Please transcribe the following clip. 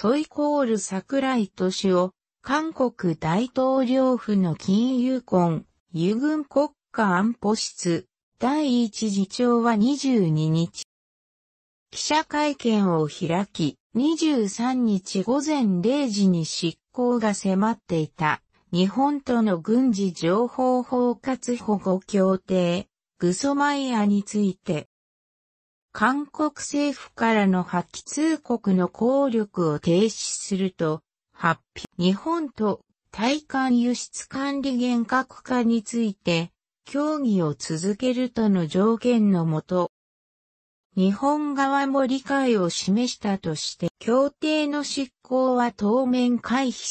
ソイコール桜井敏夫、韓国大統領府の金融婚、油軍国家安保室、第一次長は22日。記者会見を開き、23日午前0時に執行が迫っていた、日本との軍事情報包括保護協定、グソマイアについて、韓国政府からの破棄通告の効力を停止すると発表。日本と対韓輸出管理厳格化について協議を続けるとの条件のもと、日本側も理解を示したとして、協定の執行は当面回避